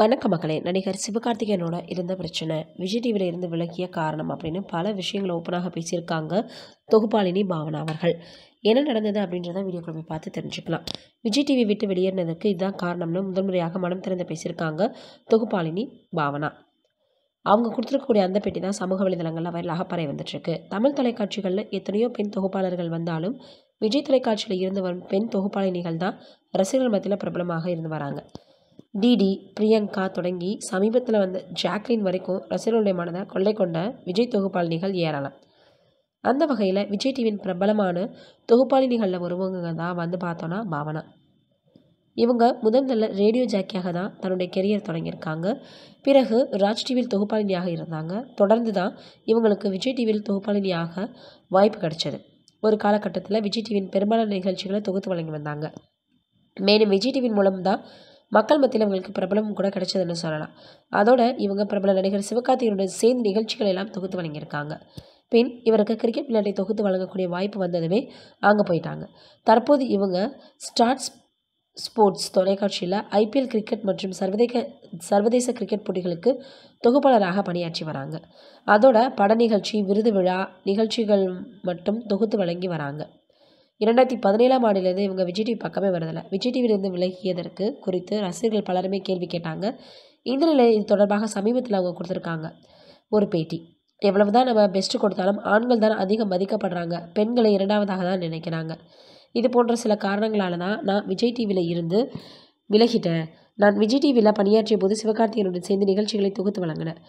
வணக்க மக்களே நடிகர் சிவகார்த்திகேயனோட இருந்த பிரச்சனை விஜய் டிவியில் இருந்து விலகிய காரணம் அப்படின்னு பல விஷயங்களை ஓப்பனாக பேசியிருக்காங்க தொகுப்பாளினி பாவனா அவர்கள் என்ன நடந்தது அப்படின்றத வீடியோ போய் பார்த்து தெரிஞ்சுக்கலாம் விஜய் டிவி விட்டு வெளியேறினதுக்கு இதுதான் காரணம்னு முதன்முறையாக மனம் திறந்து பேசியிருக்காங்க தொகுப்பாளினி பாவனா அவங்க கொடுத்துருக்கக்கூடிய அந்த பெட்டி தான் சமூக வலைதளங்களில் வயலாக பரவி வந்துட்டுருக்கு தமிழ் தொலைக்காட்சிகளில் எத்தனையோ பெண் தொகுப்பாளர்கள் வந்தாலும் விஜய் தொலைக்காட்சியில் இருந்து வரும் பெண் தொகுப்பாளினிகள் தான் ரசிகர்கள் மத்தியில் பிரபலமாக இருந்து வராங்க டிடி பிரியங்கா தொடங்கி சமீபத்தில் வந்த ஜாக்லின் வரைக்கும் ரசிகர்களுடைய மனதை கொள்ளை கொண்ட விஜய் தொகுப்பாளினிகள் ஏராளம் அந்த வகையில் விஜய் டிவியின் பிரபலமான தொகுப்பாளினிகளில் ஒருவங்க தான் வந்து பார்த்தோன்னா பாவனா இவங்க முதல்ல ரேடியோ ஜாக்கியாக தான் தன்னுடைய கெரியர் தொடங்கியிருக்காங்க பிறகு ராஜ் டிவியில் தொகுப்பாளினியாக இருந்தாங்க தொடர்ந்து தான் இவங்களுக்கு விஜய் டிவியில் தொகுப்பாளினியாக வாய்ப்பு கிடைச்சது ஒரு காலகட்டத்தில் விஜய் டிவியின் பெரும்பாலான நிகழ்ச்சிகளை தொகுத்து வழங்கி வந்தாங்க மேலும் விஜய் டிவியின் மூலம் தான் மக்கள் மத்தியில் இவங்களுக்கு பிரபலம் கூட கிடைச்சதுன்னு சொல்லலாம் அதோட இவங்க பிரபல நடிகர் சிவகார்த்திகனுடைய சேர்ந்து நிகழ்ச்சிகள் எல்லாம் தொகுத்து வழங்கியிருக்காங்க பின் இவருக்கு கிரிக்கெட் விளையாட்டை தொகுத்து வழங்கக்கூடிய வாய்ப்பு வந்ததுமே அங்கே போயிட்டாங்க தற்போது இவங்க ஸ்டார்ட்ஸ் ஸ்போர்ட்ஸ் தொலைக்காட்சியில் ஐபிஎல் கிரிக்கெட் மற்றும் சர்வதேச சர்வதேச கிரிக்கெட் போட்டிகளுக்கு தொகுப்பாளராக பணியாற்றி வராங்க அதோட பட நிகழ்ச்சி விருது விழா நிகழ்ச்சிகள் மட்டும் தொகுத்து வழங்கி வராங்க இரண்டாயிரத்தி பதினேழாம் ஆண்டிலேருந்து இவங்க விஜய் டிவி பக்கமே வரதில்லை விஜய் டிவியிலிருந்து விலகியதற்கு குறித்து ரசிகர்கள் பலருமே கேள்வி கேட்டாங்க இந்த நிலையில் இது தொடர்பாக சமீபத்தில் அவங்க கொடுத்துருக்காங்க ஒரு பேட்டி எவ்வளவு தான் நம்ம பெஸ்ட்டு கொடுத்தாலும் ஆண்கள் தான் அதிகம் மதிக்கப்படுறாங்க பெண்களை இரண்டாவதாக தான் நினைக்கிறாங்க இது போன்ற சில காரணங்களால தான் நான் விஜய் டிவியில் இருந்து விலகிட்டேன் நான் விஜய் டிவியில் பணியாற்றிய போது சிவகார்த்திகனுடன் சேர்ந்து நிகழ்ச்சிகளை தொகுத்து வழங்கினேன்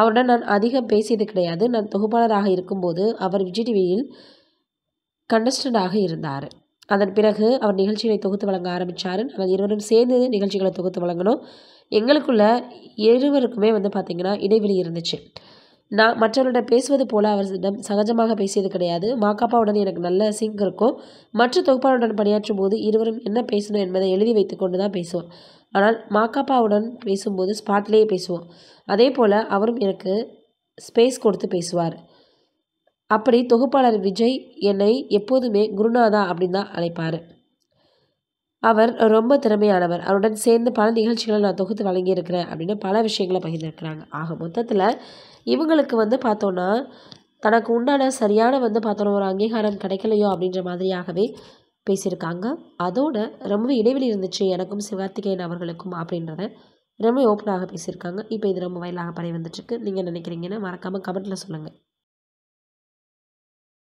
அவருடன் நான் அதிகம் பேசியது கிடையாது நான் தொகுப்பாளராக இருக்கும்போது அவர் விஜய் டிவியில் கண்டஸ்டண்டாக இருந்தார் அதன் பிறகு அவர் நிகழ்ச்சிகளை தொகுத்து வழங்க ஆரம்பித்தார் நாங்கள் இருவரும் சேர்ந்து நிகழ்ச்சிகளை தொகுத்து வழங்கணும் எங்களுக்குள்ள இருவருக்குமே வந்து பார்த்திங்கன்னா இடைவெளி இருந்துச்சு நான் மற்றவர்களிடம் பேசுவது போல் அவரிடம் சகஜமாக பேசியது கிடையாது மாக்காப்பாவுடன் எனக்கு நல்ல சிங்க் இருக்கும் மற்ற தொகுப்பாளருடன் பணியாற்றும் போது இருவரும் என்ன பேசணும் என்பதை எழுதி வைத்துக்கொண்டு தான் பேசுவோம் ஆனால் மாக்காப்பாவுடன் பேசும்போது ஸ்பாட்லேயே பேசுவோம் அதே போல் அவரும் எனக்கு ஸ்பேஸ் கொடுத்து பேசுவார் அப்படி தொகுப்பாளர் விஜய் என்னை எப்போதுமே குருநாதா அப்படின்னு தான் அழைப்பார் அவர் ரொம்ப திறமையானவர் அவருடன் சேர்ந்து பல நிகழ்ச்சிகளை நான் தொகுத்து வழங்கியிருக்கிறேன் அப்படின்னு பல விஷயங்களை பகிர்ந்துருக்கிறாங்க ஆக மொத்தத்தில் இவங்களுக்கு வந்து பார்த்தோன்னா தனக்கு உண்டான சரியான வந்து பார்த்தோன்னா ஒரு அங்கீகாரம் கிடைக்கலையோ அப்படின்ற மாதிரியாகவே பேசியிருக்காங்க அதோட ரொம்ப இடைவெளி இருந்துச்சு எனக்கும் சிவகார்த்திகேயன் அவர்களுக்கும் அப்படின்றத ரொம்ப ஓப்பனாக பேசியிருக்காங்க இப்போ இது ரொம்ப வயலாக பரவி வந்துட்டுருக்கு நீங்கள் நினைக்கிறீங்கன்னா மறக்காமல் கமெண்ட்டில் சொல்லுங்கள்